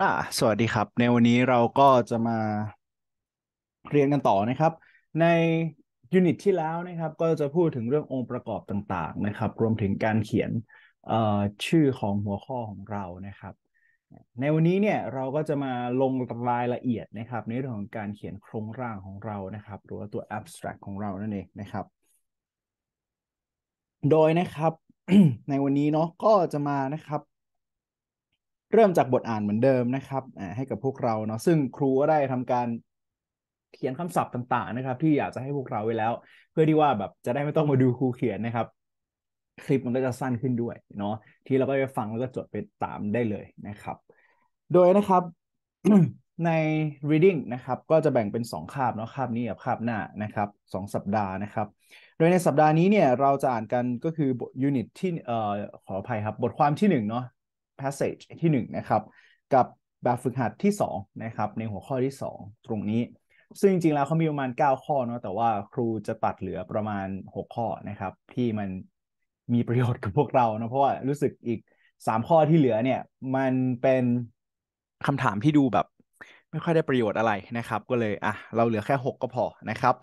อ่า สวัสดีครับ ในวันนี้เราก็จะมาเรียนกันต่อนะครับ ในยูนิตที่แล้วนะครับ ก็จะพูดถึงเรื่ององค์ประกอบต่างๆ นะครับ รวมถึงการเขียนชื่อของหัวข้อของเรานะครับ ในวันนี้เนี่ยเราก็จะมาลงรายละเอียดนะครับในเรื่องของการเขียนโครงร่างของเรานะครับหรือว่าตัว abstract ของเรานั่นเองนะครับ โดยนะครับ ในวันนี้เนาะก็จะมานะครับเริ่มจากบทอ่านเหมือนเดิมนะครับให้กับพวกเราเนาะ ซึ่งครูก็ได้ทำการเขียนคำศัพท์ต่างๆ นะครับ ที่อยากจะให้พวกเราไว้แล้ว เพื่อที่ว่าแบบจะได้ไม่ต้องมาดูครูเขียนนะครับคลิปมันก็จะสั้นขึ้นด้วยเนาะที่เราก็จะฟัง แล้วก็จดไปตามได้เลยนะครับ โดยนะครับใน reading นะครับ ก็จะแบ่งเป็น 2 คาบเนาะคาบนี้กับคาบหน้านะครับ2สัปดาห์นะครับโดยในสัปดาห์นี้เนี่ยเราจะอ่านกันก็คือบทยูนิตที่เอ่อขออภัยครับ บทความที่1เนาะ passage ที่ 1 นะครับ กับแบบฝึกหัดที่ 2 นะครับ ในหัวข้อที่ 2 ตรงนี้ ซึ่งจริง ๆ แล้วเขามีประมาณ 9 ข้อเนาะแต่ว่าครูจะตัดเหลือประมาณ 6 ข้อนะครับ ที่มันมีประโยชน์กับพวกเราเนาะเพราะว่ารู้สึกอีก 3 ข้อที่เหลือเนี่ย มันเป็นคำถามที่ดูแบบ ไม่ค่อยได้ประโยชน์อะไรนะครับ ก็เลยอ่ะเราเหลือแค่ 6 ก็พอนะครับ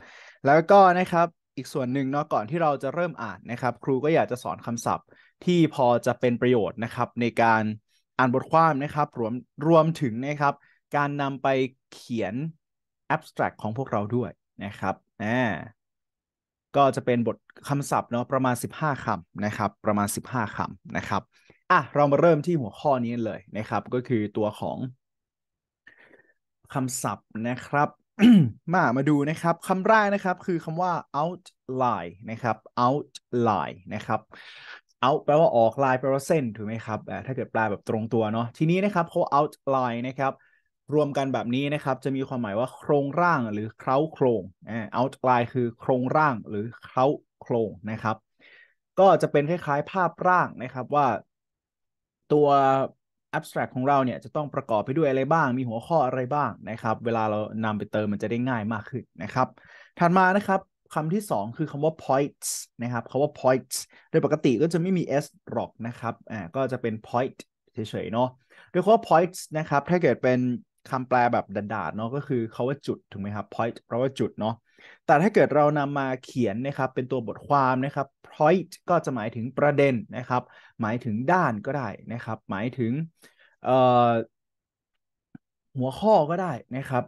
แล้วก็นะครับอีกส่วนหนึ่งเนาะก่อนที่เราจะเริ่มอ่านนะครับ ครูก็อยากจะสอนคำศัพท์ที่พอจะเป็นประโยชน์นะครับ ในการอ่านบทความนะครับ รวมรวมถึงนะครับ การนำไปเขียน abstract ของพวกเราด้วยนะครับอ่าก็จะเป็นบทคำศัพท์เนาะประมาณ 15คำนะครับ ประมาณ 15คำนะครับ อ่ะเรามาเริ่มที่หัวข้อนี้เลยนะครับ ก็คือตัวของคำศัพท์นะครับ มามาดูนะครับคำแรกนะครับคือคำว่า outline นะครับ outline นะครับเอาแปลว่าออกลายแปลว่าเส้นถูกไหมครับถ้าเกิดแปลแบบตรงตัวเนาะ ทีนี้นะครับเขา outline นะครับ รวมกันแบบนี้นะครับ จะมีความหมายว่าโครงร่างหรือเคล้าโครงอา outline คือโครงร่างหรือเคล้าโครงนะครับ ก็จะเป็นคล้าย ๆ ภาพร่างนะครับว่าตัว abstract ของเราเนี่ยจะต้องประกอบไปด้วยอะไรบ้าง มีหัวข้ออะไรบ้างนะครับ เวลาเรานำไปเติมมันจะได้ง่ายมากขึ้นนะครับ ถัดมานะครับคำที่สองคือคำว่า points นะครับคำว่า points โดยปกติก็จะไม่มี s หรอกนะครับ อ่า ก็จะเป็น point เฉยๆ เนาะ โดยคำว่า points นะครับ ถ้าเกิดเป็นคำแปลแบบด่าดๆเนาะ ก็คือเขาว่าจุดถูกไหมครับ point แปลว่าจุดเนาะ แต่ถ้าเกิดเรานำมาเขียนนะครับเป็นตัวบทความนะครับ point ก็จะหมายถึงประเด็นนะครับ หมายถึงด้านก็ได้นะครับ หมายถึงหัวข้อก็ได้นะครับ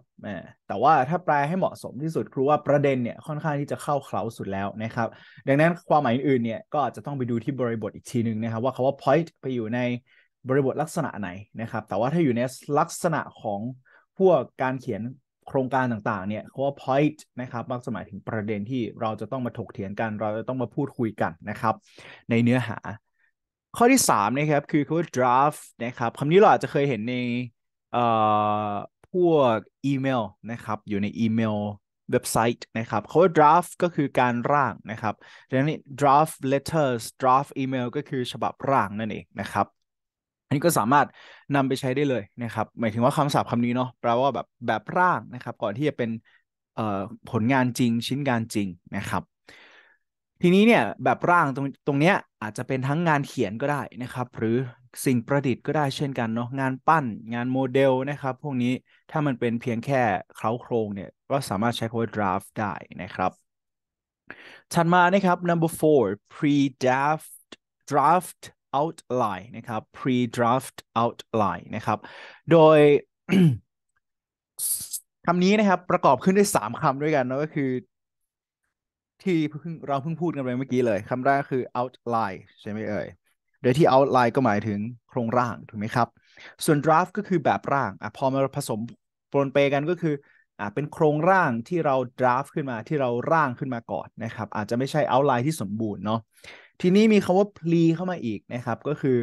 แต่ว่าถ้าแปลให้เหมาะสมที่สุดครูว่าประเด็นเนี่ยค่อนข้างที่จะเข้าเคล้าสุดแล้วนะครับดังนั้นความหมายอื่นเนี่ย ก็อาจจะต้องไปดูที่บริบทอีกทีหนึ่งนะครับ ว่าคาว่า point ไปอยู่ในบริบทลักษณะไหนนะครับ แต่ว่าถ้าอยู่ในลักษณะของพวกการเขียนโครงการต่างๆเนี่ยคำว่า point นะครับมักจะหมายถึงประเด็นที่เราจะต้องมาถกเถียงกัน เราจะต้องมาพูดคุยกันนะครับ ในเนื้อหา ข้อที่3นะครับคือคำว่า draft นะครับคำนี้เราอาจจะเคยเห็นในเอ่อ พวกอีเมลนะครับ อยู่ในอีเมล เว็บไซต์นะครับเขาว่า draft ก็คือการร่างนะครับ ดังนี้ draft letters draft email ก็คือฉบับร่างนั่นเองนะครับ อันนี้ก็สามารถนำไปใช้ได้เลยนะครับ หมายถึงว่าคำศัพท์คำนี้เนาะแปลว่าแบบแบบร่างนะครับ ก่อนที่จะเป็นผลงานจริงชิ้นงานจริงนะครับทีนี้เนี่ย แบบร่างตรงตรงเนี้ยอาจจะเป็นทั้งงานเขียนก็ได้นะครับ หรือสิ่งประดิษฐ์ก็ได้เช่นกันเนาะงานปั้นงานโมเดลนะครับ พวกนี้ถ้ามันเป็นเพียงแค่ เคล้าโครงเนี่ย ก็สามารถใช้คำว่า draft ได้นะครับถัดมานะครับ number four pre draft draft outline นะครับ pre draft outline นะครับ โดยคำนี้นะครับประกอบขึ้นด้วย 3คำด้วยกันนะก็คือที่เพิ่งเราเพิ่งพูดกันไปเมื่อกี้เลย คำแรกคือ outline ใช่ไหมเอ่ย โดยที่ outline ก็หมายถึงโครงร่างถูกไหมครับ ส่วน draft ก็คือแบบร่างอ่ะพอมาผสมปนเปกันก็คืออ่ะเป็นโครงร่างที่เรา draft ขึ้นมาที่เราร่างขึ้นมาก่อนนะครับอาจจะไม่ใช่ outline ที่สมบูรณ์เนาะทีนี้มีคำว่า p r e เข้ามาอีกนะครับ ก็คือ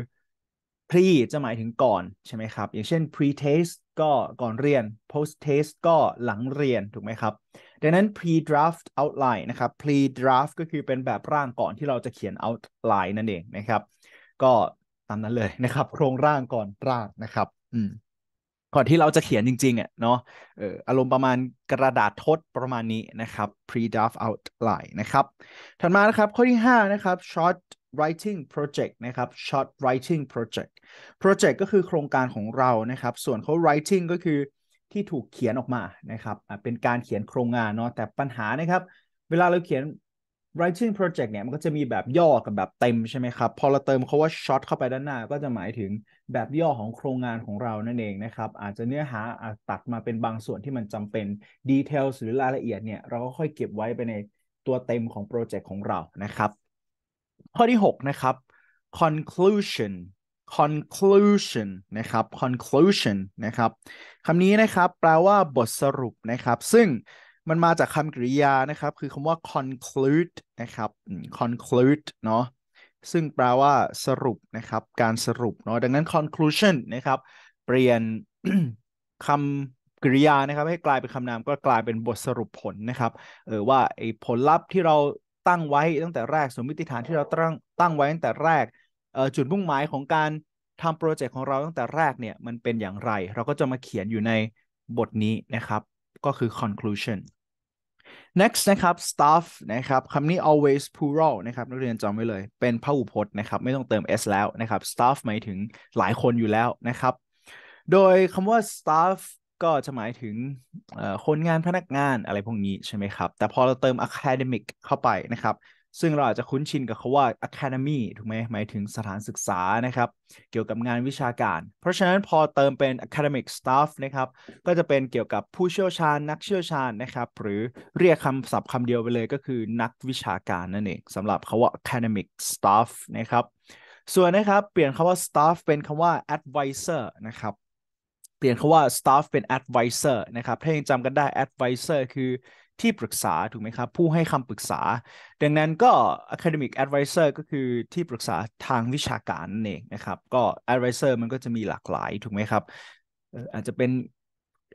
pre จะหมายถึงก่อนใช่ไหมครับอย่างเช่น pre t e s t ก็ก่อนเรียน post t e s t ก็หลังเรียนถูกไหมครับดังนั้น pre draft outline นะครับ pre draft ก็คือเป็นแบบร่างก่อนที่เราจะเขียน outline นั่นเองนะครับ ก็ตามนั้นเลยนะครับ โครงร่างก่อนร่างนะครับอืมก่อนที่เราจะเขียนจริงๆอ่ะเนาะเอออารมณ์ประมาณกระดาษทดประมาณนี้นะครับ pre draft outline นะครับ ถัดมานะครับ ข้อที่5นะครับ short writing project นะครับ short writing project project ก็คือโครงการของเรานะครับ ส่วนเขา writing ก็คือที่ถูกเขียนออกมานะครับ เป็นการเขียนโครงงานเนาะแต่ปัญหานะครับ เวลาเราเขียน writing project เนี่ย มันก็จะมีแบบย่อกับแบบเต็มใช่ไหมครับ พอเราเติมคาว่า short เข้าไปด้านหน้า ก็จะหมายถึงแบบย่อของโครงงานของเรานั่นเองนะครับ อาจจะเนื้อหาอาตัดมาเป็นบางส่วนที่มันจำเป็น details หรือรายละเอียดเนี่ย เราก็ค่อยเก็บไว้ไปในตัวเต็มของโปรเจกต์ของเรา นะครับ ข้อที่6นะครับ conclusion conclusion นะครับ conclusion นะครับคำนี้นะครับแปลว่าบทสรุปนะครับ ซึ่งมันมาจากคำกริยานะครับคือคำว่า conclude นะครับ conclude เนาะซึ่งแปลว่าสรุปนะครับ การสรุปเนาะดังนั้น conclusion นะครับเปลี่ยนคำกริยานะครับให้กลายเป็นคำนามก็กลายเป็นบทสรุปผลนะครับเออว่าไอ้ผลลัพธ์ที่เราตั้งไว้ตั้งแต่แรก สมมติฐานที่เราตั้งตั้งไว้ตั้งแต่แรกจุดมุ่งหมายของการทำโปรเจกต์ของเราตั้งแต่แรกเนี่ย มันเป็นอย่างไรเราก็จะมาเขียนอยู่ในบทนี้นะครับ ก็คือ conclusion next นะครับ staff นะครับคำนี้ always plural นะครับนักเรียนจำไว้เลยเป็นพหูพจน์นะครับ ไม่ต้องเติม s แล้วนะครับ staff หมายถึงหลายคนอยู่แล้วนะครับ โดยคำว่า staff ก็จะหมายถึงคนงานพนักงานอะไรพวกนี้ใช่ไหมครับ แต่พอเราเติม academic เข้าไปนะครับซึ่งเราอาจจะคุ้นชินกับคาว่า academy ถูกไหมหมายถึงสถานศึกษานะครับ เกี่ยวกับงานวิชาการ เพราะฉะนั้นพอเติมเป็น academic staff นะครับ ก็จะเป็นเกี่ยวกับผู้เชี่ยวชาญ นักเชี่ยวชาญนะครับ หรือเรียกคำศัพท์คำเดียวไปเลยก็คือ นักวิชาการนั่นเองสำหรับคาว่า academic staff นะครับ ส่วนนะครับเปลี่ยนคาว่า staff เป็นคาว่า advisor นะครับ เปลี่ยนคาว่า staff เป็น advisor นะครับถ้ายังจำกันได้ advisor คือที่ปรึกษาถูกไหมครับ ผู้ให้คำปรึกษา ดังนั้นก็ academic advisor ก็คือที่ปรึกษาทางวิชาการเองนะครับ ก็ advisor มันก็จะมีหลากหลายถูกไหมครับอาจจะเป็น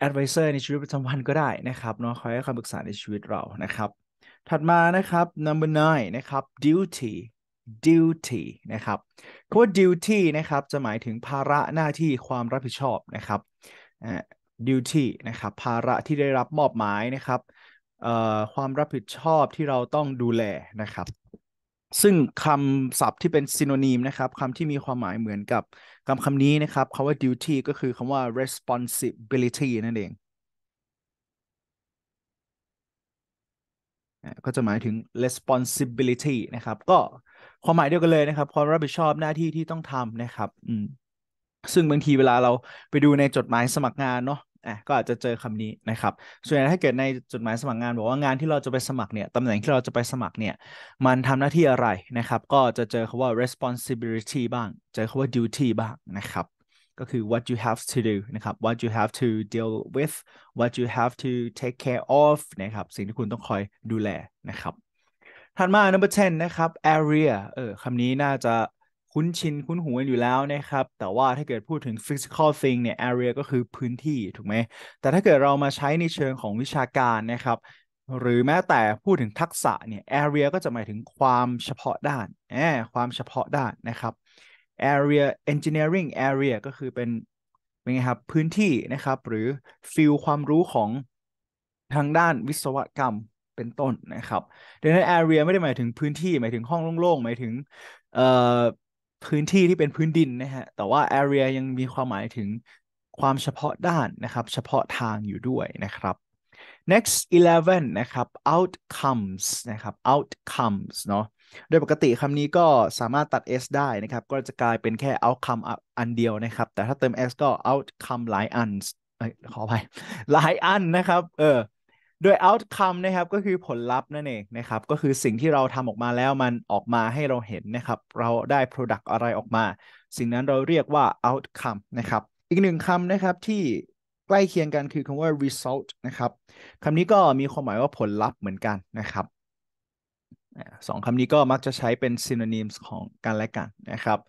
advisor ในชีวิตประจำวันก็ได้นะครับเนาะคอยให้คำปรึกษาในชีวิตเรานะครับ ถัดมานะครับ number nine นะครับ duty duty นะครับคำว่า duty นะครับ จะหมายถึงภาระหน้าที่ความรับผิดชอบนะครับ duty นะครับ ภาระที่ได้รับมอบหมายนะครับความรับผิดชอบที่เราต้องดูแลนะครับ ซึ่งคำศัพท์ที่เป็นซิโนนิมนะครับคำที่มีความหมายเหมือนกับคำคำนี้นะครับคำว่า duty ก็คือคำว่า responsibility นั่นเอง ก็จะหมายถึง responsibility นะครับ ก็ความหมายเดียวกันเลยนะครับความรับผิดชอบหน้าที่ที่ต้องทำนะครับ ซึ่งบางทีเวลาเราไปดูในจดหมายสมัครงานเนาะอ่ะก็อาจจะเจอคำนี้นะครับ ส่วนใหญ่ถ้าเกิดในจดหมายสมัครงานบอกว่างานที่เราจะไปสมัครเนี่ยตำแหน่งที่เราจะไปสมัครเนี่ย มันทำหน้าที่อะไรนะครับ ก็จะเจอคำว่า responsibility บ้างเจอคำว่า duty บ้างนะครับ ก็คือ what you have to do นะครับ what you have to deal with what you have to take care of นะครับ สิ่งที่คุณต้องคอยดูแลนะครับ ถัดมา number 10 นะครับ area เออคำนี้น่าจะคุ้นชินคุ้นหูกันอยู่แล้วนะครับ แต่ว่าถ้าเกิดพูดถึง physical thing เนี่ย area ก็คือพื้นที่ถูกไหมแต่ถ้าเกิดเรามาใช้ในเชิงของวิชาการนะครับ หรือแม้แต่พูดถึงทักษะเนี่ย area ก็จะหมายถึงความเฉพาะด้านแหมความเฉพาะด้านนะครับ area engineering area ก็คือเป็นเป็นไงครับพื้นที่นะครับ หรือฟิลความรู้ของทางด้านวิศวกรรมเป็นต้นนะครับ ดังนั้น area ไม่ได้หมายถึงพื้นที่หมายถึงห้องโล่งๆ หมายถึงเอ่อพื้นที่ ที่เป็นพื้นดินนะฮะ แต่ว่า area ยังมีความหมายถึงความเฉพาะด้านนะครับ เฉพาะทางอยู่ด้วยนะครับ next 11 นะครับ outcomes นะครับ outcomes เนาะโดยปกติคำนี้ก็สามารถตัด s ได้นะครับ ก็จะกลายเป็นแค่ outcome อันเดียวนะครับ แต่ถ้าเติม s ก็ outcome หลายอันขออภัยหลายอันนะครับ เออโดย outcome นะครับก็คือผลลัพธ์นั่นเองนะครับ ก็คือสิ่งที่เราทำออกมาแล้วมันออกมาให้เราเห็นนะครับ เราได้ product อะไรออกมา สิ่งนั้นเราเรียกว่า outcome นะครับ อีกหนึ่งคำนะครับที่ใกล้เคียงกันคือคำว่า result นะครับคำนี้ก็มีความหมายว่าผลลัพธ์เหมือนกันนะครับสองคำนี้ก็มักจะใช้เป็น synonyms ของกันและกันนะครับ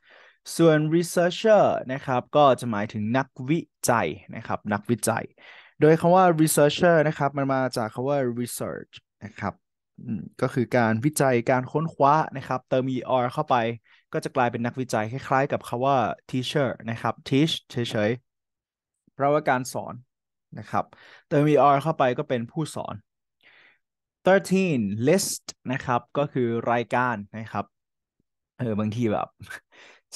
ส่วน researcher นะครับ ก็จะหมายถึงนักวิจัยนะครับ นักวิจัยโดยคำว่า researcher นะครับมันมาจากคำว่า research นะครับก็คือการวิจัยการค้นคว้านะครับเติม er เข้าไปก็จะกลายเป็นนักวิจัยคล้าย ๆ กับคาว่า teacher นะครับ teach เฉยๆแปลว่าการสอนนะครับเติม er เข้าไปก็เป็นผู้สอน 13 list นะครับก็คือรายการนะครับเออบางทีแบบ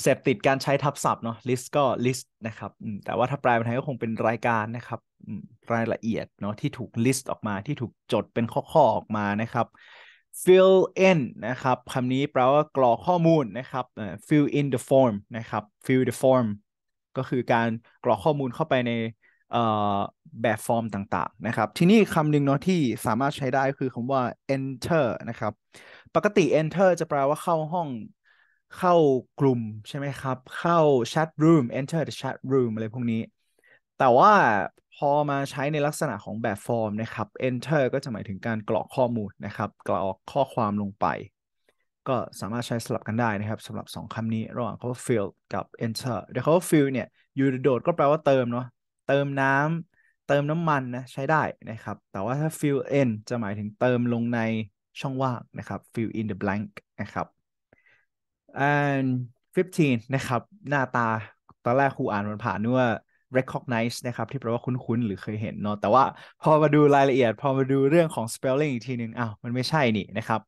เสพติดการใช้ทับศัพท์เนาะ list ก็ list นะครับแต่ว่าถ้าแปลเป็นไทยก็คงเป็นรายการนะครับรายละเอียดเนาะที่ถูกลิสต์ออกมาที่ถูกจดเป็นข้อๆออกมานะครับ fill in นะครับคำนี้แปลว่ากรอกข้อมูลนะครับ fill in the form นะครับ fill the form ก็คือการกรอกข้อมูลเข้าไปในแบบฟอร์มต่างๆนะครับ ที่นี่คำหนึ่งเนาะที่สามารถใช้ได้คือคำว่า enter นะครับ ปกติ enter จะแปลว่าเข้าห้อง เข้ากลุ่มใช่ไหมครับเข้า chat room enter the chat room อะไรพวกนี้ แต่ว่าพอมาใช้ในลักษณะของแบบฟอร์มนะครับ enter ก็จะหมายถึงการกรอกข้อมูลนะครับ กรอกข้อความลงไป ก็สามารถใช้สลับกันได้นะครับสำหรับ 2 คำนี้ระหว่างคำว่า fill กับ enter เดี๋ยวคำว่า fill เนี่ยอยู่โดดก็แปลว่าเติมเนาะเติมน้ำ เติมน้ำมันนะใช้ได้นะครับ แต่ว่าถ้า fill in จะหมายถึงเติมลงในช่องว่างนะครับ fill in the blank นะครับ and 15นะครับหน้าตาตอนแรกครูอ่านมันผ่านนึกว่า recognize นะครับที่แปลว่าคุ้นๆหรือเคยเห็นเนาะแต่ว่าพอมาดูรายละเอียด พอมาดูเรื่องของ spelling อีกทีนึง อ้าว มันไม่ใช่นี่นะครับ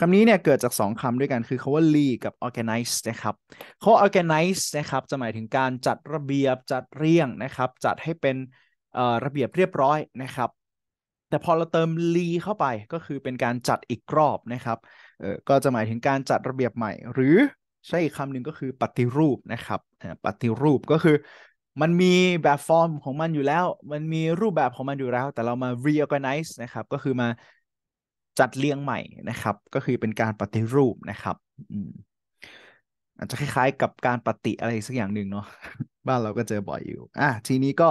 คำนี้เนี่ยเกิดจาก 2 คำด้วยกันคือคาว่า lead กับ organize นะครับเขา organize นะครับจะหมายถึงการจัดระเบียบจัดเรียงนะครับ จัดให้เป็นระเบียบเรียบร้อยนะครับ แต่พอเราเติมลีเข้าไปก็คือเป็นการจัดอีกรอบนะครับก็จะหมายถึงการจัดระเบียบใหม่ หรือใช่อีกคำหนึ่งก็คือปฏิรูปนะครับปฏิรูปก็คือมันมีแบบฟอร์มของมันอยู่แล้ว มันมีรูปแบบของมันอยู่แล้ว แต่เรามา reorganize นะครับ ก็คือมาจัดเรียงใหม่นะครับ ก็คือเป็นการปฏิรูปนะครับอาจจะคล้ายๆกับการปฏิอะไรสักอย่างหนึ่งเนาะ บ้านเราก็เจอบ่อยอยู่ อ่ะทีนี้ก็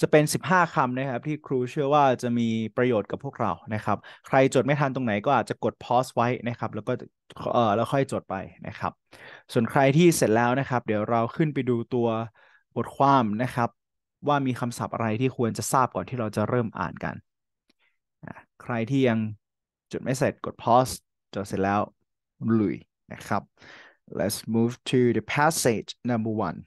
จะเป็น 15คำนะครับ ที่ครูเชื่อว่าจะมีประโยชน์กับพวกเรานะครับ ใครจดไม่ทันตรงไหนก็อาจจะกดพอยส์ไว้นะครับ แล้วก็ เออแล้วค่อยจดไปนะครับ ส่วนใครที่เสร็จแล้วนะครับ เดี๋ยวเราขึ้นไปดูตัวบทความนะครับ ว่ามีคำศัพท์อะไรที่ควรจะทราบก่อนที่เราจะเริ่มอ่านกัน ใครที่ยังจดไม่เสร็จกด pause จดเสร็จแล้ว ลุยนะครับ let's move to the passage number one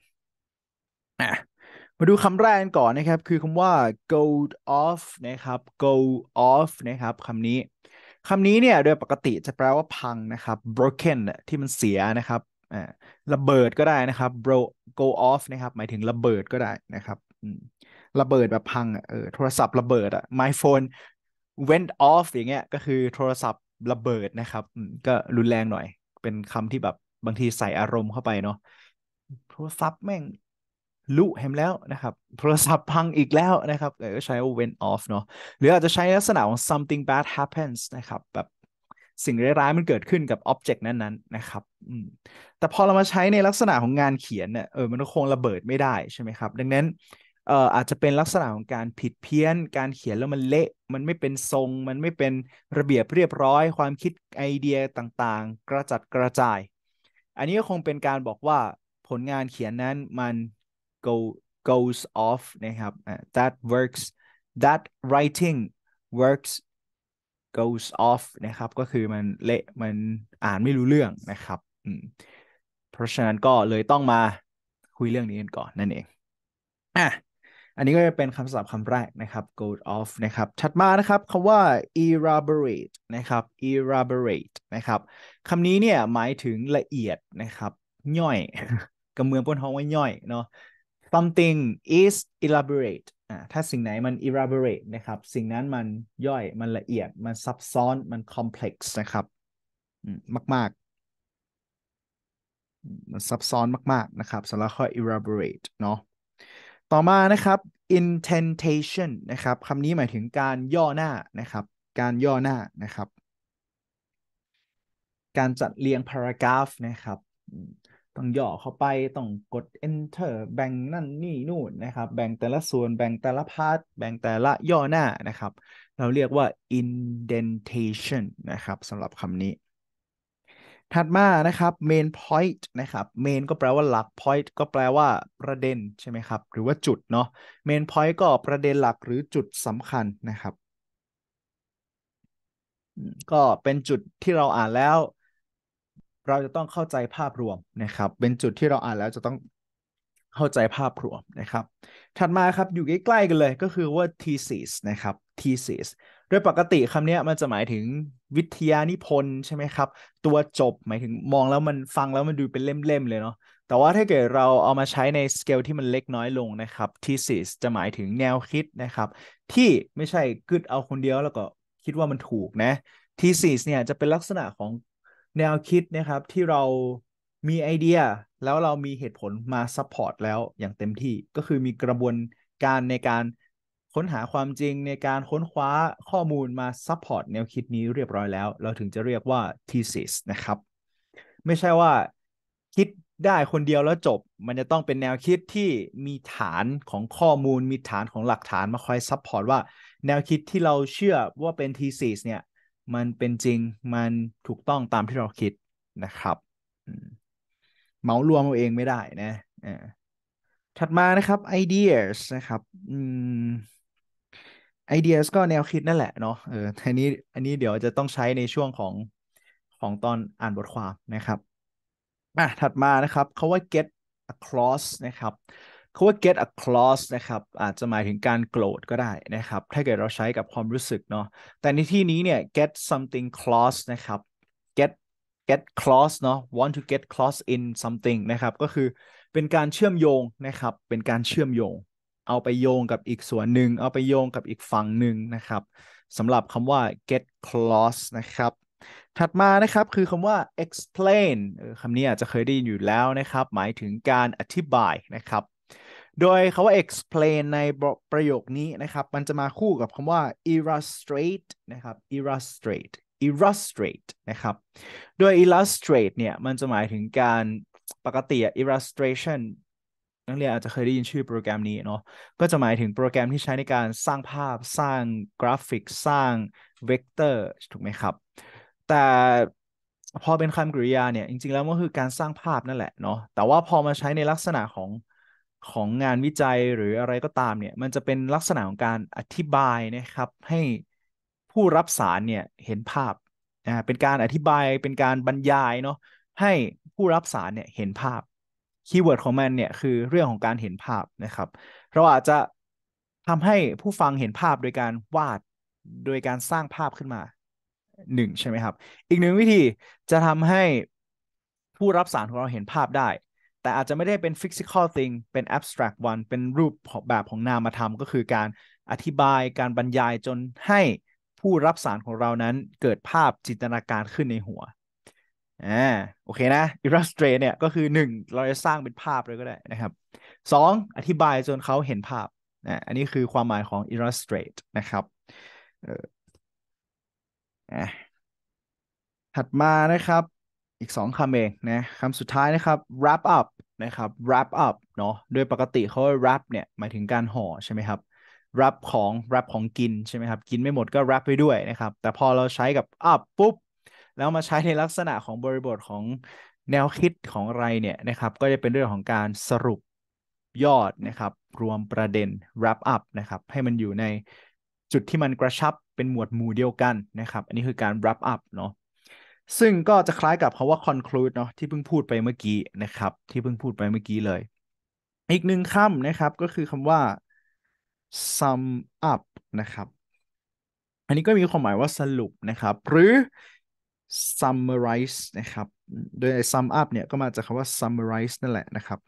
มาดูคำแรกกันก่อนนะครับ คือคำว่า go off นะครับ go off นะครับคำนี้คำนี้เนี่ย โดยปกติจะแปลว่าพังนะครับ broken ที่มันเสียนะครับระเบิดก็ได้นะครับ bro go off นะครับหมายถึงระเบิด ก็ได้นะครับระเบิดแบบพังเออโทรศัพท์ระเบิด อ่ะ my phone went off อย่างเงี้ย ก็คือโทรศัพท์ระเบิดนะครับ ก็รุนแรงหน่อย เป็นคำที่แบบบางทีใส่อารมณ์เข้าไปเนาะโทรศัพท์แม่ง ลุแฮมแล้วนะครับ โทรศัพท์พังอีกแล้วนะครับก็ใช้ went off เนาะหรืออาจจะใช้ลักษณะของ something bad happens นะครับแบบสิ่งร้ายๆมันเกิดขึ้นกับอ็อบเจกต์นั้นๆนะครับแต่พอเรามาใช้ในลักษณะของงานเขียนเนี่ยเออ มันคงระเบิดไม่ได้ใช่ไหมครับ ดังนั้นเอ่ออาจจะเป็นลักษณะของการผิดเพี้ยน การเขียนแล้วมันเละ มันไม่เป็นทรง มันไม่เป็นระเบียบเรียบร้อย ความคิดไอเดียต่างๆ กระจัดกระจาย อันนี้ก็คงเป็นการบอกว่าผลงานเขียนนั้นมัน go goes off นะครับ that works that writing works goes off นะครับ ก็คือมันเละ มันอ่านไม่รู้เรื่องนะครับเพราะฉะนั้นก็เลยต้องมาคุยเรื่องนี้กันก่อน นั่นเอง อ่ะ อันนี้ก็จะเป็นคำศัพท์คำแรกนะครับ go off นะครับถัดมานะครับคำว่า elaborate นะครับ elaborate นะครับคำนี้เนี่ยหมายถึงละเอียดนะครับ ย่อย กระเมืองพ้นท้องว่าย่อยเนาะ something is elaborate อ่าถ้าสิ่งไหนมัน elaborate นะครับ สิ่งนั้นมันย่อยมันละเอียดมันซับซ้อนมัน complex นะครับ มาก ๆ มันซับซ้อนมาก ๆนะครับสำหรับข้อ elaborate เนาะต่อมานะครับ i n t e n t a t i o n นะครับคำนี้หมายถึงการย่อหน้านะครับ การย่อหน้านะครับ การจัดเรียง paragraph นะครับ้องย่อเข้าไปต้องกด enter แบ่งนั่นนี่นู่นนะครับ แบ่งแต่ละส่วนแบ่งแต่ละพาร์ทแบ่งแต่ละย่อหน้านะครับ เราเรียกว่า indentation นะครับสำหรับคำนี้ ถัดมานะครับ main point นะครับ main ก็แปลว่าหลัก point ก็แปลว่าประเด็นใช่ไหมครับหรือว่าจุดเนาะ main point ก็ประเด็นหลักหรือจุดสำคัญนะครับก็เป็นจุดที่เราอ่านแล้วเราจะต้องเข้าใจภาพรวมนะครับเป็นจุดที่เราอ่านแล้วจะต้องเข้าใจภาพรวมนะครับ ถัดมาครับอยู่ใกล้ๆกันเลยก็คือว่า thesis นะครับ thesis โดยปกติคำนี้มันจะหมายถึงวิทยานิพนธ์ใช่ไหมครับ ตัวจบ หมายถึงมองแล้วมันฟังแล้วมันดูเป็นเล่มๆเลยเนาะแต่ว่าถ้าเกิดเราเอามาใช้ในสเกลที่มันเล็กน้อยลงนะครับ thesis จะหมายถึงแนวคิดนะครับ ที่ไม่ใช่กึดเอาคนเดียวแล้วก็คิดว่ามันถูกนะ thesis เนี่ยจะเป็นลักษณะของแนวคิดนะครับที่เรามีไอเดียแล้วเรามีเหตุผลมาซัพพอร์ตแล้วอย่างเต็มที่ก็คือมีกระบวนการในการค้นหาความจริงในการค้นคว้าข้อมูลมาซัพพอร์ตแนวคิดนี้เรียบร้อยแล้ว เราถึงจะเรียกว่า thesis นะครับ ไม่ใช่ว่าคิดได้คนเดียวแล้วจบ มันจะต้องเป็นแนวคิดที่มีฐานของข้อมูลมีฐานของหลักฐานมาคอยซัพพอร์ตว่าแนวคิดที่เราเชื่อว่าเป็น thesis เนี่ยมันเป็นจริงมันถูกต้องตามที่เราคิดนะครับ เมารวมเอาเองไม่ได้นะ อ่า ถัดมานะครับ ideas นะครับ อืม ideas ก็แนวคิดนั่นแหละเนาะ เอออันนี้ อันนี้เดี๋ยวจะต้องใช้ในช่วงของของตอนอ่านบทความนะครับ อ่ะถัดมานะครับ เขาว่า get across นะครับคาว่า get across นะครับ อาจจะหมายถึงการโกรธก็ได้นะครับ ถ้าเกิดเราใช้กับความรู้สึกเนาะ แต่ในที่นี้เนี่ย get something cross นะครับ get get close เนาะ want to get close in something นะครับ ก็คือเป็นการเชื่อมโยงนะครับ เป็นการเชื่อมโยง เอาไปโยงกับอีกส่วนหนึ่ง เอาไปโยงกับอีกฝั่งหนึ่งนะครับสำหรับคำว่า get close นะครับ ถัดมานะครับคือคำว่า explain คำนี้อาจจะเคยได้ยินอยู่แล้วนะครับ หมายถึงการอธิบายนะครับโดยคาว่า explain ในประโยคนี้นะครับ มันจะมาคู่กับคำว่า illustrate นะครับ illustrate illustrate นะครับ โดย illustrate เนี่ย มันจะหมายถึงการปกติ illustration นักเรียนอาจจะเคยได้ยินชื่อโปรแกรมนี้เนาะ ก็จะหมายถึงโปรแกรมที่ใช้ในการสร้างภาพ สร้างกราฟิกสร้างเวกเตอร์ถูกไหมครับ แต่พอเป็นคำกริยาเนี่ย จริงๆแล้วก็คือการสร้างภาพนั่นแหละเนาะ แต่ว่าพอมาใช้ในลักษณะของของงานวิจัยหรืออะไรก็ตามเนี่ย มันจะเป็นลักษณะของการอธิบายนะครับ ให้ผู้รับสารเนี่ยเห็นภาพอ่าเป็นการอธิบายเป็นการบรรยายเนาะให้ผู้รับสารเนี่ยเห็นภาพคีย์เวิร์ดของมันเนี่ยคือเรื่องของการเห็นภาพนะครับเราอาจจะทำให้ผู้ฟังเห็นภาพโดยการวาดโดยการสร้างภาพขึ้นมาหนึ่งใช่ไหมครับ อีกหนึ่งวิธีจะทำให้ผู้รับสารของเราเห็นภาพได้แต่อาจจะไม่ได้เป็น physical thing เป็น abstract one เป็นรูปแบบของนามธรรมก็คือการอธิบายการบรรยายจนให้ผู้รับสารของเรานั้นเกิดภาพจินตนาการขึ้นในหัว อ่า โอเคนะ illustrate เนี่ยก็คือ 1 เราจะสร้างเป็นภาพเลยก็ได้นะครับ 2. ออธิบายจนเขาเห็นภาพนะอันนี้คือความหมายของ illustrate นะครับเออถัดมานะครับอีกสองคำเองนะคำสุดท้ายนะครับ wrap up นะครับ wrap up เนาะโดยปกติเขา wrap เนี่ยหมายถึงการห่อใช่ไหมครับ wrap ของ wrap ของกินใช่ไหมครับกินไม่หมดก็ wrap ไปด้วยนะครับ แต่พอเราใช้กับ up ปุ๊บแล้วมาใช้ในลักษณะของบริบทของแนวคิดของอะไรเนี่ยนะครับ ก็จะเป็นเรื่องของการสรุปยอดนะครับ รวมประเด็น wrap up นะครับให้มันอยู่ในจุดที่มันกระชับเป็นหมวดหมู่เดียวกันนะครับอันนี้คือการ wrap up เนาะซึ่งก็จะคล้ายกับคาว่า conclude เนาะที่เพิ่งพูดไปเมื่อกี้นะครับ ที่เพิ่งพูดไปเมื่อกี้ เลย อีกหนึ่งคำนะครับก็คือคำว่า sum up นะครับ อันนี้ก็มีความหมายว่าสรุปนะครับ หรือ summarize นะครับ โดย sum up เนี่ยก็มาจากคำว่า summarize นั่นแหละนะครับ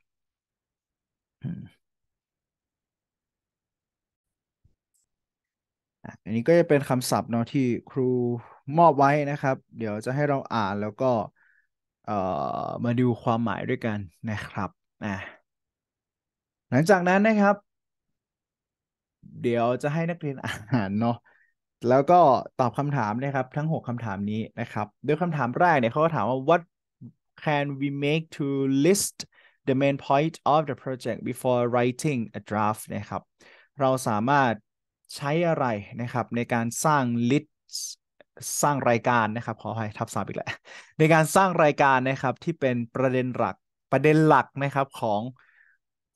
อันนี้ก็จะเป็นคำศัพท์เนาะที่ครูมอบไว้นะครับ เดี๋ยวจะให้เราอ่านแล้วก็เอ่อมาดูความหมายด้วยกันนะครับอ่ะหลังจากนั้นนะครับ เดี๋ยวจะให้นักเรียนอ่านเนาะแล้วก็ตอบคำถามนะครับทั้ง6คำถามนี้นะครับด้วยคำถามแรกเนี่ยเขาก็ถามว่า what can we make to list the main point of the project before writing a draft นะครับเราสามารถใช้อะไรนะครับ ในการสร้าง list สร้างรายการนะครับขออภัยทับซ้ำอีกแล้วในการสร้างรายการนะครับที่เป็นประเด็นหลักประเด็นหลักนะครับของ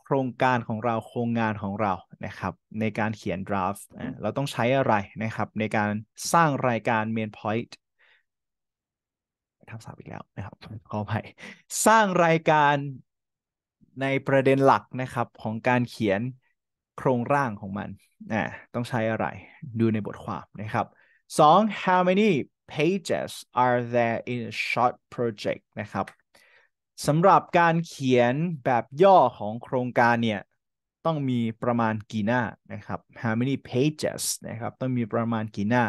โครงการของเราโครงงานของเรานะครับ ในการเขียนดราฟต์เราต้องใช้อะไรนะครับ ในการสร้างรายการเมนพอยต์ทับศัพท์อีกแล้วนะครับขออภัยสร้างรายการในประเด็นหลักนะครับของการเขียนโครงร่างของมันนะต้องใช้อะไรดูในบทความนะครับ 2. How many pages are there in a short project นะครับสำหรับการเขียนแบบย่อของโครงการเนี่ยต้องมีประมาณกี่หน้านะครับ how many pages นะครับต้องมีประมาณกี่หน้า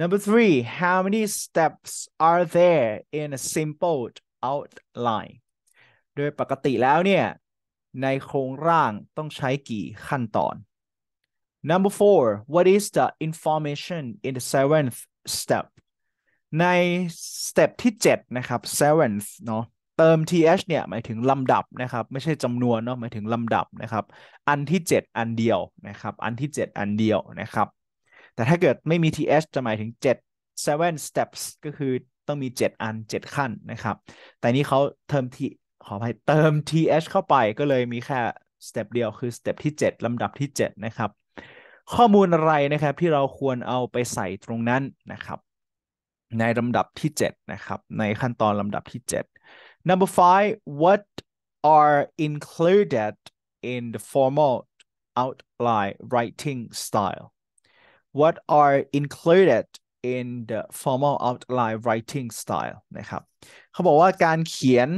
number three how many steps are there in a simple outline โดยปกติแล้วเนี่ยในโครงร่างต้องใช้กี่ขั้นตอน Number four, what is the information in the seventh step ใน step ที่7นะครับ seventh เนาะเติม th เนี่ยหมายถึงลำดับนะครับ ไม่ใช่จำนวนเนาะหมายถึงลำดับนะครับ อันที่ 7 อันเดียวนะครับ อันที่ 7 อันเดียวนะครับ แต่ถ้าเกิดไม่มี th จะหมายถึง 7 seven steps ก็คือต้องมี 7 อัน 7 ขั้นนะครับ แต่นี้เขาเติมทขอให้เติม th เข้าไปก็เลยมีแค่ step เดียวคือ step ที่7ลำดับที่7นะครับข้อมูลอะไรนะครับ ที่เราควรเอาไปใส่ตรงนั้นนะครับ ในลำดับที่7นะครับในขั้นตอนลำดับที่ 7 number five what are included in the formal outline writing style what are included in the formal outline writing style นะครับเขาบอกว่าการเขียน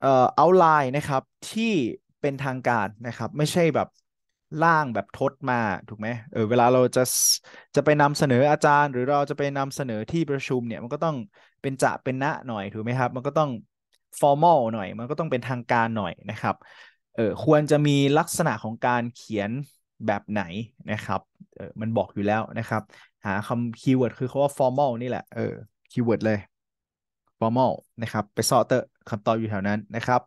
เอ่อ outline นะครับที่เป็นทางการนะครับ ไม่ใช่แบบร่างแบบทดมาถูกไหมเออ เวลาเราจะจะไปนำเสนออาจารย์ หรือเราจะไปนำเสนอที่ประชุมเนี่ย มันก็ต้องเป็นจะเป็นณะหน่อยถูกไหมครับ มันก็ต้องฟอร์มอลหน่อย มันก็ต้องเป็นทางการหน่อยนะครับ เออควรจะมีลักษณะของการเขียนแบบไหนนะครับ เออมันบอกอยู่แล้วนะครับ หาคำคีย์เวิร์ดคือคาว่า formal นี่แหละ เออ คีย์เวิร์ดเลย formal นะครับ ไปสอเตอร์คำตอบอยู่แถวนั้นนะครับ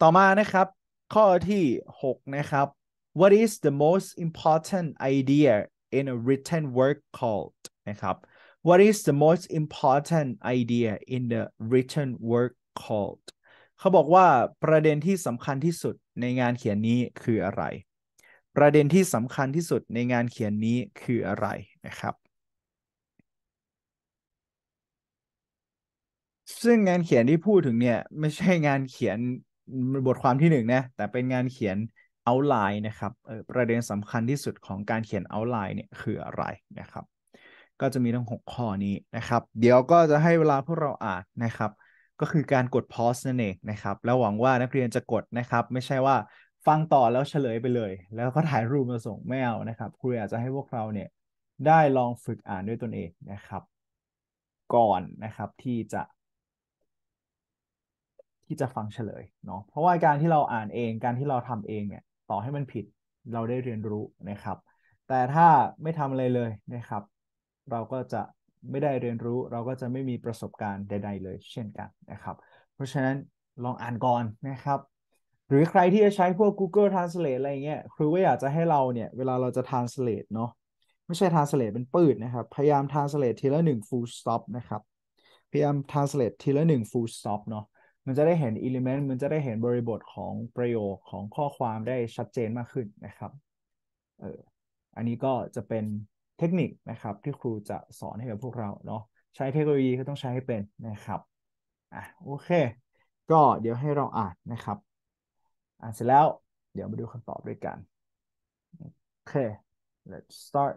ต่อมานะครับ ข้อที่6นะครับ what is the most important idea in a written work called นะครับ what is the most important idea in the written work called เขาบอกว่าประเด็นที่สำคัญที่สุดในงานเขียนนี้คืออะไร ประเด็นที่สำคัญที่สุดในงานเขียนนี้คืออะไรนะครับ ซึ่งงานเขียนที่พูดถึงเนี่ยไม่ใช่งานเขียนบทความที่หนึ่งนะแต่เป็นงานเขียน outline นะครับประเด็นสำคัญที่สุดของการเขียน outline เนี่ยคืออะไรนะครับก็จะมีทั้ง6ข้อนี้นะครับ เดี๋ยวก็จะให้เวลาพวกเราอ่านนะครับ ก็คือการกด pause นั่นเองนะครับแล้วหวังว่านักเรียนจะกดนะครับ ไม่ใช่ว่า ฟังต่อแล้วเฉลยไปเลย แล้วก็ถ่ายรูปมาส่งไม่เอานะครับ ครูอยากจะให้พวกเราเนี่ยได้ลองฝึกอ่านด้วยตนเองนะครับ ก่อนนะครับที่จะ ที่จะฟังเฉลยเนาะเพราะว่าการที่เราอ่านเองการที่เราทำเองเนี่ยต่อให้มันผิดเราได้เรียนรู้นะครับ แต่ถ้าไม่ทำอะไรเลยนะครับ เราก็จะไม่ได้เรียนรู้เราก็จะไม่มีประสบการณ์ใด ๆ เลยเช่นกันนะครับ เพราะฉะนั้นลองอ่านก่อนนะครับ หรือใครที่จะใช้พวก Google Translate อะไรเงี้ยครูก็อยากจะให้เราเนี่ย เวลาเราจะ translate เนาะไม่ใช่ translate เป็นปืดนะครับพยายาม translate ทีละหนึ่ง full stop นะครับพยายาม translate ทีละหนึ่ง full stop เนาะมันจะได้เห็นอิเลเมนต์มันจะได้เห็นบริบทของประโยคของข้อความได้ชัดเจนมากขึ้นนะครับเอออันนี้ก็จะเป็นเทคนิคนะครับที่ครูจะสอนให้กับพวกเราเนาะใช้เทคโนโลยีก็ต้องใช้ให้เป็นนะครับ อ่ะโอเค ก็เดี๋ยวให้เราอ่านนะครับอ่านเสร็จแล้วเดี๋ยวมาดูคำตอบด้วยกัน โอเค let's start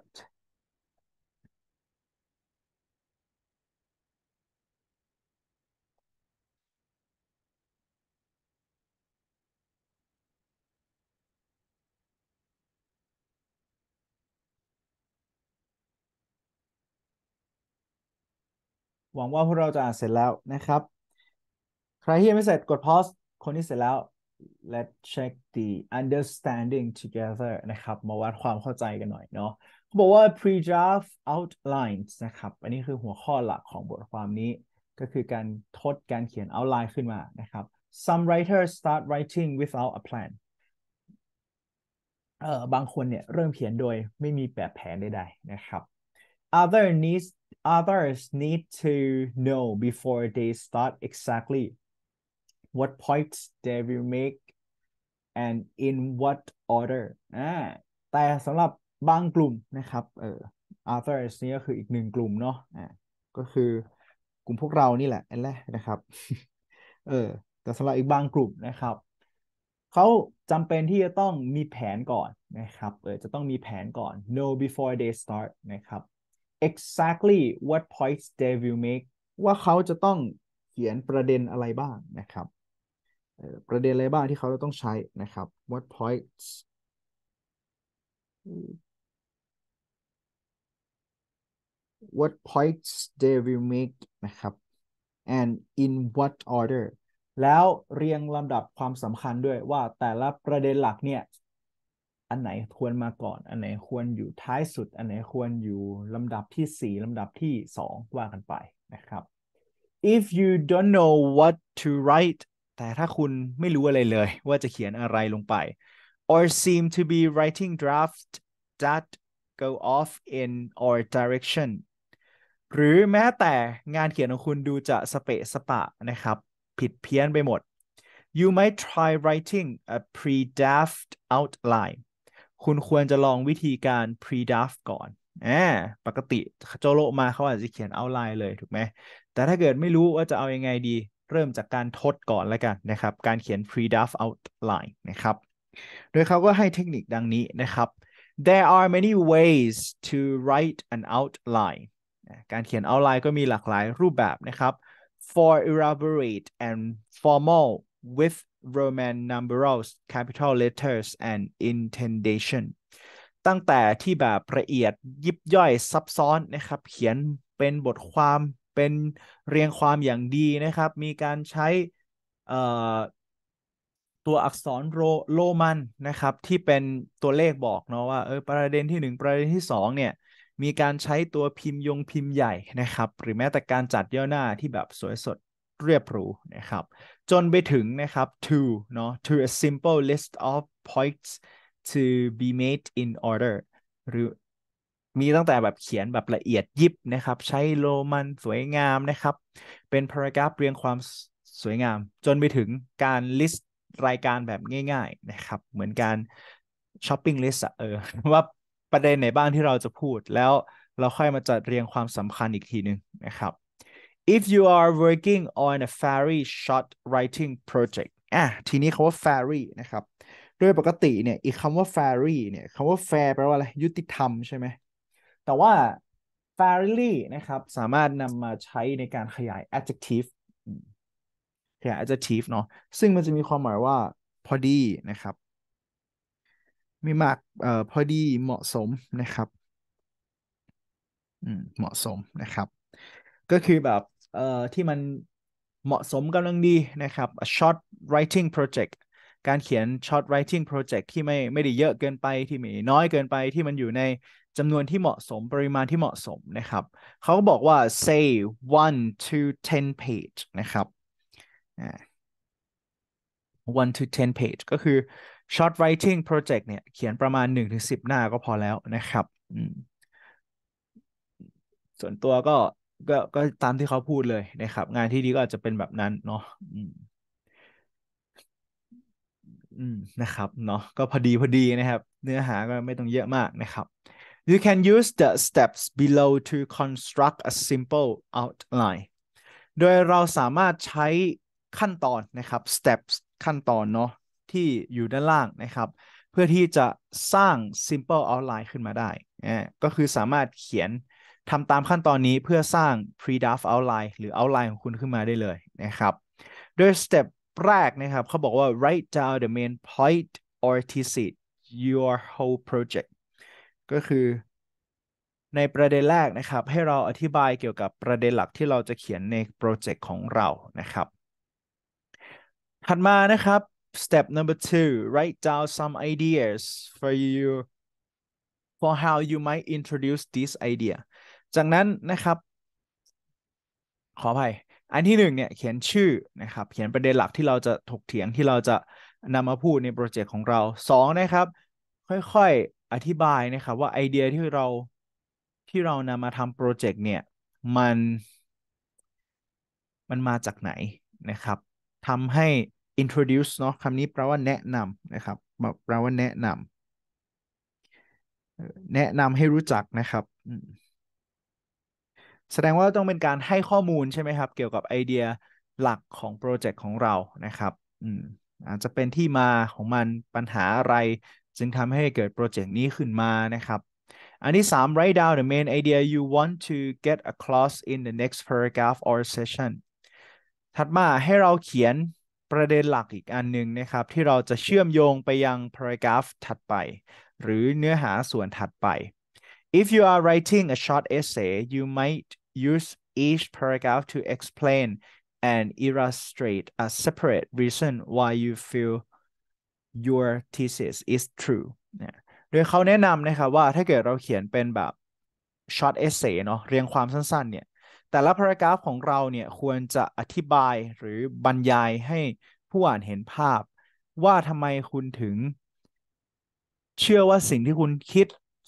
หวังว่าพวกเราจะอ่านเสร็จแล้วนะครับ ใครที่ยังไม่เสร็จกด pause คนที่เสร็จแล้ว let's check the understanding together นะครับ มาวัดความเข้าใจกันหน่อยเนาะ เขาบอกว่า pre-draft outlines นะครับ อันนี้คือหัวข้อหลักของบทความนี้ ก็คือการทดการเขียน outline ขึ้นมานะครับ some writers start writing without a plan เอ่อ บางคนเนี่ยเริ่มเขียนโดยไม่มีแบบแผนใดๆนะครับ other needs others need to know before they start exactly what points they will make and in what order อ่าแต่สำหรับบางกลุ่มนะครับเออ others นี่ก็คืออีกหนึ่งกลุ่มเนาะอ่าก็คือกลุ่มพวกเรานี่แหละนั่นแหละนะครับเออแต่สำหรับอีกบางกลุ่มนะครับเขาจำเป็นที่จะต้องมีแผนก่อนนะครับเออจะต้องมีแผนก่อน know before they start นะครับ exactly what points they will make ว่าเขาจะต้อง เขียนประเด็นอะไรบ้างนะครับ ประเด็นอะไรบ้างที่เขาจะต้องใช้นะครับ what points what points they will make นะครับ and in what order แล้วเรียงลำดับความสำคัญด้วยว่าแต่ละประเด็นหลักเนี่ยอันไหนควรมาก่อน อันไหนควรอยู่ท้ายสุด อันไหนควรอยู่ลำดับที่ 4 ลำดับที่ 2 ว่ากันไปนะครับ if you don't know what to write แต่ถ้าคุณไม่รู้อะไรเลยว่าจะเขียนอะไรลงไป or seem to be writing draft that go off in or direction หรือแม้แต่งานเขียนของคุณดูจะสเปะสปะนะครับผิดเพี้ยนไปหมด you might try writing a pre-draft outline คุณควรจะลองวิธีการ pre-draft ก่อนอ่ปกติโจโลมาเขาอาจจะเขียน outline เลย ถูกไหม แต่ถ้าเกิดไม่รู้ว่าจะเอาอยังไงดี เริ่มจากการทดก่อนแล้วกัน นะครับ การเขียน pre-draft outline นะครับ โดยเขาก็ให้เทคนิคดังนี้นะครับ there are many ways to write an outline การเขียน outline ก็มีหลากหลายรูปแบบนะครับ for elaborate and formal with Roman numerals capital letters and indentation ตั้งแต่ที่แบบละเอียดยิบย่อยซับซ้อนนะครับเขียนเป็นบทความเป็นเรียงความอย่างดีนะครับ มีการใช้ตัวอักษรโรโรมันนะครับที่เป็นตัวเลขบอกเนาะว่าเออประเด็นที่ 1 ประเด็นที่2เนี่ยมีการใช้ตัวพิมพ์ยงพิมพ์ใหญ่นะครับ หรือแม้แต่การจัดย่อหน้าที่แบบสวยสดเรียบหรูนะครับจนไปถึงนะครับ to เนาะ to a simple list of points to be made in order หรือมีตั้งแต่แบบเขียนแบบละเอียดยิบนะครับ ใช้โรมันสวยงามนะครับ เป็นพารากราฟเรียงความสวยงาม จนไปถึงการ list รายการแบบง่ายๆนะครับ เหมือนการช้อปปิ้งลิสต์เออว่าประเด็นไหนบ้างที่เราจะพูด แล้วเราค่อยมาจัดเรียงความสำคัญอีกทีหนึ่งนะครับ if you are working on a fairy short writing project อ่ะทีนี้คาว่า fairy นะครับ โดยปกติเนี่ยอีกคำว่า fairy เนี่ยคำว่า fair แปลว่าอะไรยุติธรรมใช่ไหมแต่ว่า fairly นะครับสามารถนำมาใช้ในการขยาย adjective ขยาย adjective เนาะซึ่งมันจะมีความหมายว่าพอดีนะครับ มีมากเอ่อพอดีเหมาะสมนะครับอืมเหมาะสมนะครับ ก็คือแบบเอ่อที่มันเหมาะสมกำลังดีนะครับ short writing project การเขียน short writing project ที่ไม่ไม่ได้เยอะเกินไปที่ไม่น้อยเกินไปที่มันอยู่ในจำนวนที่เหมาะสมปริมาณที่เหมาะสมนะครับเขาก็บอกว่า say one to ten page นะครับ one to ten page ก็คือ short writing project เนี่ยเขียนประมาณ 1-10 หน้าก็พอแล้วนะครับส่วนตัวก็ก็ก็ตามที่เขาพูดเลยนะครับ งานที่ดีก็อาจจะเป็นแบบนั้นเนาะอืมอืมนะครับเนาะก็พอดีพอดีนะครับ เนื้อหาก็ไม่ต้องเยอะมากนะครับ you can use the steps below to construct a simple outline โดยเราสามารถใช้ขั้นตอนนะครับ steps ขั้นตอนเนาะที่อยู่ด้านล่างนะครับ เพื่อที่จะสร้าง simple outline ขึ้นมาได้ ก็คือสามารถเขียนทำตามขั้นตอนนี้เพื่อสร้าง pre-draft outline หรือ outline ของคุณขึ้นมาได้เลยนะครับ โดยสเต็ปแรกนะครับเขาบอกว่า write down the main point or thesis your whole project ก็คือในประเด็นแรกนะครับให้เราอธิบายเกี่ยวกับประเด็นหลักที่เราจะเขียนในโปรเจกต์ของเรานะครับ ถัดมานะครับ step number two write down some ideas for you for how you might introduce this idea จากนั้นนะครับ ขออภัยอันที่หนึ่งเนี่ย เขียนชื่อนะครับ เขียนประเด็นหลักที่เราจะถกเถียงที่เราจะนำมาพูดในโปรเจกต์ของเรา สองนะครับ ค่อยๆอธิบายนะครับ ว่าไอเดียที่เราที่เรานำมาทำโปรเจกต์เนี่ยมันมันมาจากไหนนะครับทำให้ introduce เนาะคำนี้แปลว่าแนะนำนะครับแปลว่าแนะนำแนะนำให้รู้จักนะครับแสดงว่าต้องเป็นการให้ข้อมูลใช่ไหมครับ เกี่ยวกับไอเดียหลักของโปรเจกต์ของเรานะครับอืมอาจจะเป็นที่มาของมันปัญหาอะไรจึงทำให้เกิดโปรเจกต์นี้ขึ้นมานะครับ อันที่3 write down the main idea you want to get across in the next paragraph or session ถัดมาให้เราเขียนประเด็นหลักอีกอันหนึ่งนะครับ ที่เราจะเชื่อมโยงไปยัง paragraph ถัดไป หรือเนื้อหาส่วนถัดไป If you are writing a short essay, you might use each paragraph to explain and illustrate a separate reason why you feel your thesis is true โดยเขาแนะนำนะครับว่าถ้าเกิดเราเขียนเป็นแบบ short essay เนาะเรียงความสั้นๆ เนี่ยแต่ละ paragraph ของเราเนี่ยควรจะอธิบายหรือบรรยายให้ผู้อ่านเห็นภาพ ว่าทำไมคุณถึงเชื่อว่าสิ่งที่คุณคิด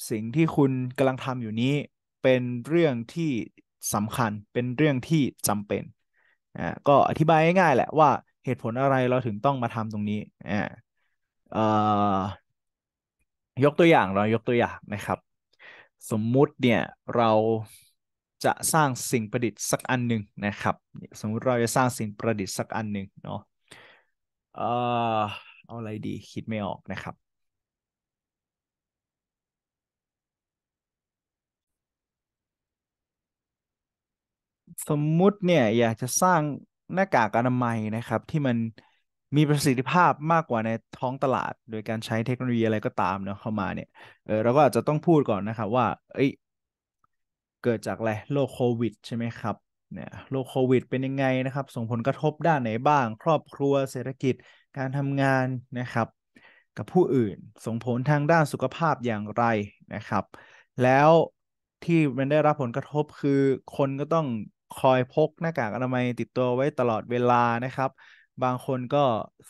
สิ่งที่คุณกำลังทำอยู่นี้เป็นเรื่องที่สำคัญเป็นเรื่องที่จำเป็นอ่าก็อธิบายง่ายๆแหละว่า เหตุผลอะไรเราถึงต้องมาทำตรงนี้อ่าเออยกตัวอย่างเรายกตัวอย่างนะครับ สมมุติเนี่ยเราจะสร้างสิ่งประดิษฐ์สักอันหนึ่งนะครับ สมมุติเราจะสร้างสิ่งประดิษฐ์สักอันหนึ่งเนาะเอ่อเอาอะไรดีคิดไม่ออกนะครับสมมุติ เนี่ยอยากจะสร้างหน้ากากอนามัยนะครับ ที่มันมีประสิทธิภาพมากกว่าในท้องตลาด โดยการใช้เทคโนโลยีอะไรก็ตามเนาะเข้ามาเนี่ยเออเราก็อาจจะต้องพูดก่อนนะครับว่า เอ้ย เกิดจากอะไรโรคโควิดใช่ไหมครับเนี่ยโรคโควิด เป็นยังไงนะครับ ส่งผลกระทบด้านไหนบ้าง ครอบครัว เศรษฐกิจ การทำงานนะครับ กับผู้อื่นส่งผลทางด้านสุขภาพอย่างไรนะครับ แล้วที่มันได้รับผลกระทบคือ คนก็ต้องคอยพกหน้ากากอนามัยติดตัวไว้ตลอดเวลานะครับ บางคนก็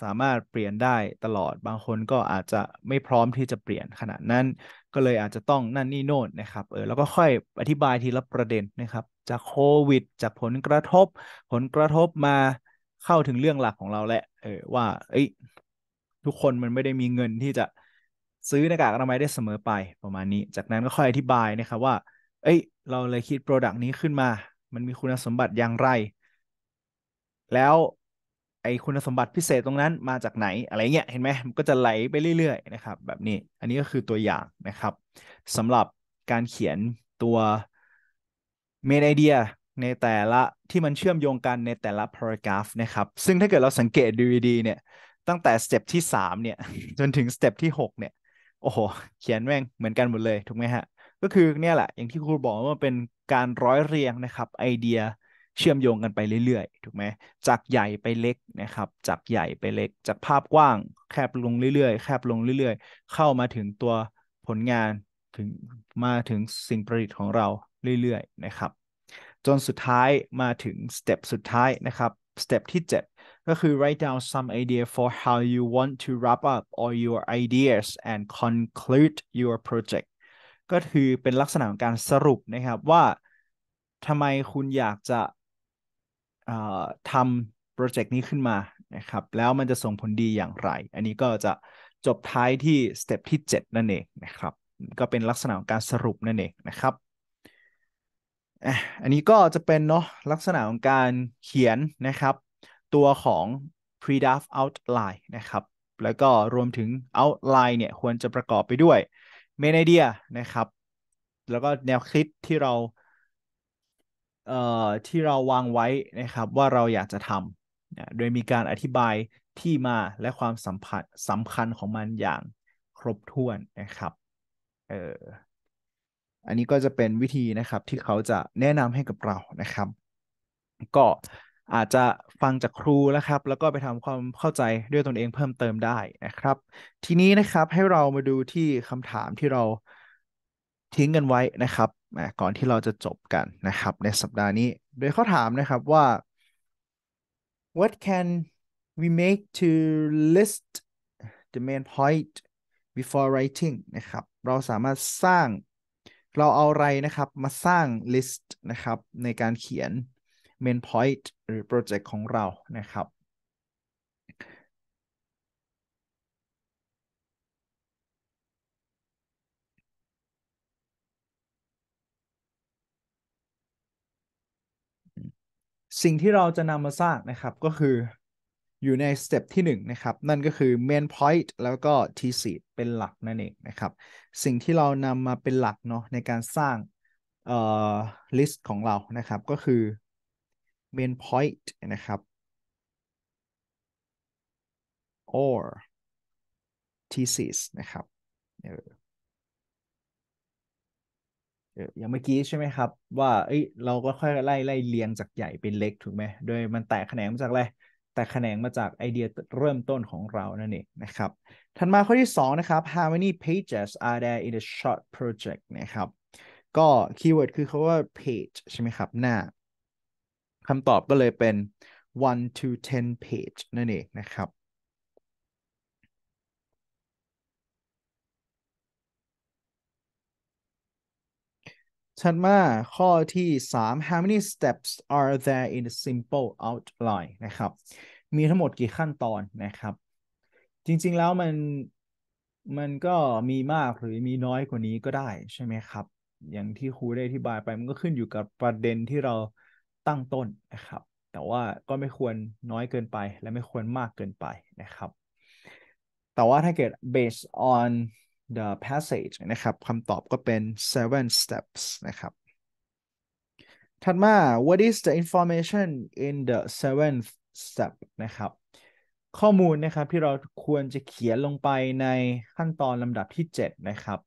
สามารถเปลี่ยนได้ตลอด บางคนก็อาจจะไม่พร้อมที่จะเปลี่ยนขนาดนั้น ก็เลยอาจจะต้องนั่นนี่โน่นนะครับ เออ แล้วก็ค่อยอธิบายทีละประเด็นนะครับ จากโควิดจากผลกระทบ ผลกระทบมาเข้าถึงเรื่องหลักของเราแหละ เออ ว่า เอ้ย ทุกคนมันไม่ได้มีเงินที่จะซื้อหน้ากากอนามัยได้เสมอไป ประมาณนี้ จากนั้นก็ค่อยอธิบายนะครับว่า เอ้ย เราเลยคิดโปรดักต์นี้ขึ้นมามันมีคุณสมบัติอย่างไร แล้ว ไอคุณสมบัติพิเศษตรงนั้นมาจากไหน อะไรเงี้ย เห็นไหม มันก็จะไหลไปเรื่อย ๆ นะครับ แบบนี้ อันนี้ก็คือตัวอย่างนะครับ สำหรับการเขียนตัว main idea ในแต่ละที่มันเชื่อมโยงกันในแต่ละ paragraph นะครับ ซึ่งถ้าเกิดเราสังเกตดูดีๆเนี่ย ตั้งแต่สเต็ปที่ 3 เนี่ย จนถึงสเต็ปที่6เนี่ย โอ้โห เขียนแม่งเหมือนกันหมดเลย ถูกไหมฮะก็คือเนี่ยแหละอย่างที่ครูบอกว่ามันเป็นการร้อยเรียงนะครับไอเดียเชื่อมโยงกันไปเรื่อยๆถูกไหมจากใหญ่ไปเล็กนะครับจากใหญ่ไปเล็ก จากภาพกว้างแคบลงเรื่อยๆแคบลงเรื่อยๆ เข้ามาถึงตัวผลงานถึงมาถึงสิ่งประดิษฐ์ของเราเรื่อยๆนะครับ จนสุดท้ายมาถึงสเต็ปสุดท้ายนะครับสเต็ปที่7 ก็คือ write down some idea for how you want to wrap up all your ideas and conclude your project ก็คือเป็นลักษณะของการสรุปนะครับว่าทำไมคุณอยากจะทำโปรเจกต์นี้ขึ้นมานะครับ แล้วมันจะส่งผลดีอย่างไรอันนี้ก็จะจบท้ายที่สเต็ปที่ 7 นั่นเองนะครับ ก็เป็นลักษณะของการสรุปนั่นเองนะครับอันนี้ก็จะเป็นเนาะลักษณะของการเขียนนะครับ ตัวของ pre-draft outline นะครับแล้วก็รวมถึง outline เนี่ยควรจะประกอบไปด้วยเมนไอเดียนะครับ แล้วก็แนวคิดที่เราเอ่อที่เราวางไว้นะครับว่าเราอยากจะทำนะโดยมีการอธิบายที่มาและความสัมพันธ์สำคัญของมันอย่างครบถ้วนนะครับเอ่ออันนี้ก็จะเป็นวิธีนะครับที่เขาจะแนะนำให้กับเรานะครับ ก็อาจจะฟังจากครูแ้ะครับ แล้วก็ไปทำความเข้าใจด้วยตนเองเพิ่มเติมได้นะครับ ทีนี้นะครับให้เรามาดูที่คำถามที่เราทิ้งกันไว้นะครับ ก่อนที่เราจะจบกันนะครับในสัปดาห์นี้ โดยเขาถามนะครับว่า what can we make to list the main point before writing นะครับ เราสามารถสร้างเราเอาอะไรนะครับ มาสร้างลิสต์นะครับ ในการเขียนเมนพอยต์หรือโปรเจกต์ของเรานะครับ สิ่งที่เราจะนำมาสร้างนะครับก็คืออยู่ในสเต็ปที่1นะครับ นั่นก็คือ main point แล้วก็ t s e e เป็นหลักนั่นเองนะครับ สิ่งที่เรานำมาเป็นหลักเนาะในการสร้างเอ่อ์ของเรานะครับก็คือ main point นะครับ or thesis นะครับ เอออย่างเมื่อกี้ใช่ไหมครับ ว่าเอ้ย เราก็ค่อยไล่ไล่เรียงจากใหญ่เป็นเล็กถูกไหมโดยมันแตกแขนงมาจากอะไร แตกแขนงมาจากไอเดียเริ่มต้นของเรานั่นเองนะครับ ถัดมาข้อที่2นะครับ how many pages are there in the short project นะครับ ก็คีย์เวิร์ดคือคาว่า page ใช่ไหมครับ หน้าคำตอบก็เลยเป็น one to ten page นั่นเองนะครับ ถัดมาข้อที่ 3 how many steps are there in the simple outline นะครับ มีทั้งหมดกี่ขั้นตอนนะครับ จริงๆ แล้วมัน มันก็มีมากหรือมีน้อยกว่านี้ก็ได้ใช่ไหมครับ อย่างที่ครูได้อธิบายไปมันก็ขึ้นอยู่กับประเด็นที่เราตั้งต้นนะครับ แต่ว่าก็ไม่ควรน้อยเกินไปและไม่ควรมากเกินไปนะครับ แต่ว่าถ้าเกิด based on the passage นะครับคำตอบก็เป็น seven steps นะครับ ถัดมา what is the information in the seventh step นะครับ ข้อมูลนะครับที่เราควรจะเขียนลงไปในขั้นตอนลำดับที่ 7 นะครับ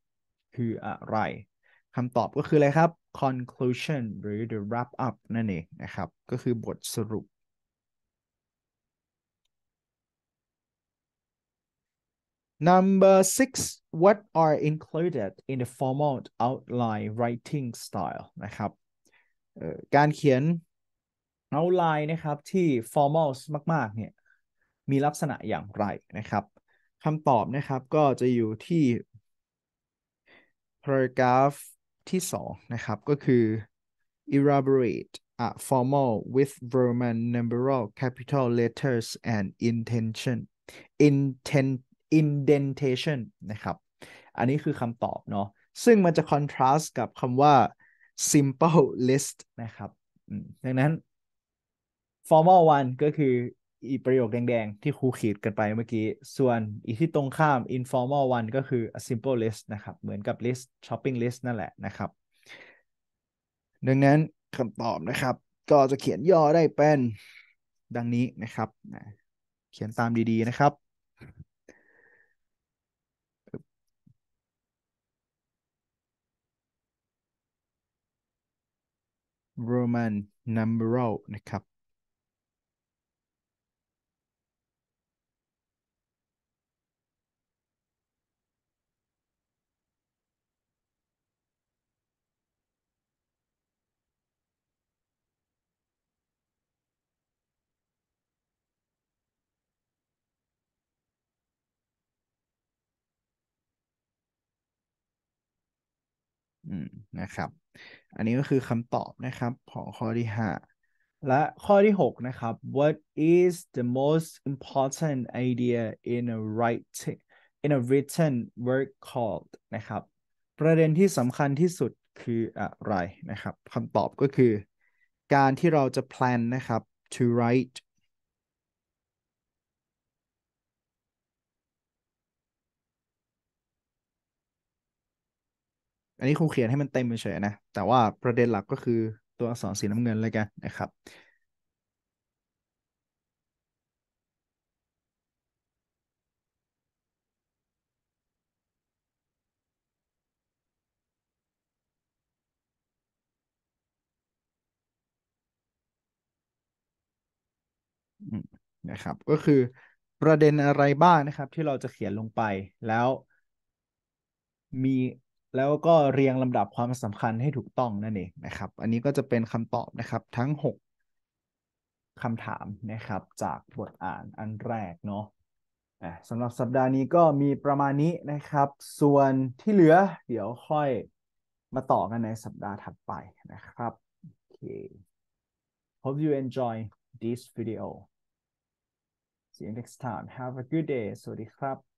คืออะไร คำตอบก็คืออะไรครับ conclusion หรือ the wrap up นั่นเองนะครับ ก็คือบทสรุป Number six what are included in the formal outline writing style นะครับการเขียน outline นะครับที่ formal มากๆ เนี่ย มีลักษณะอย่างไรนะครับคำตอบนะครับก็จะอยู่ที่ paragraph ที่สองนะครับก็คือ elaborate a formal with Roman numeral capital letters and intention i n t e n indentation นะครับอันนี้คือคำตอบเนาะซึ่งมันจะ contrast กับคำว่า simple list นะครับ ดังนั้น formal one ก็คืออีประโยคแดงๆที่ครูขีดกันไปเมื่อกี้ ส่วนอีที่ตรงข้าม informal one ก็คือ a simple list นะครับ เหมือนกับ list shopping list นั่นแหละนะครับ ดังนั้นคำตอบนะครับ ก็จะเขียนย่อได้เป็นดังนี้นะครับ เขียนตามดีๆนะครับ Roman numeral นะครับนะครับ อันนี้ก็คือคำตอบนะครับของข้อที่ 5 และข้อที่6นะครับ what is the most important idea in a writing in a written work called นะครับ ประเด็นที่สำคัญที่สุดคืออะไรนะครับคำตอบก็คือ การที่เราจะ plan นะครับ to write อันนี้คงเขียนให้มันเต็มไปเฉยนะ แต่ว่าประเด็นหลักก็คือตัวอักษรสีน้ำเงินเลยกันนะครับ นะครับ ก็คือประเด็นอะไรบ้างนะครับ ที่เราจะเขียนลงไป แล้วมีแล้วก็เรียงลำดับความสำคัญให้ถูกต้องนั่นเองนะครับ อันนี้ก็จะเป็นคำตอบนะครับทั้ง 6คำถามนะครับจากบทอ่านอันแรกเนาะสำหรับสัปดาห์นี้ก็มีประมาณนี้นะครับ ส่วนที่เหลือเดี๋ยวค่อยมาต่อกันในสัปดาห์ถัดไปนะครับโอเค Hope you enjoy this video. See you next time. Have a good day. สวัสดีครับ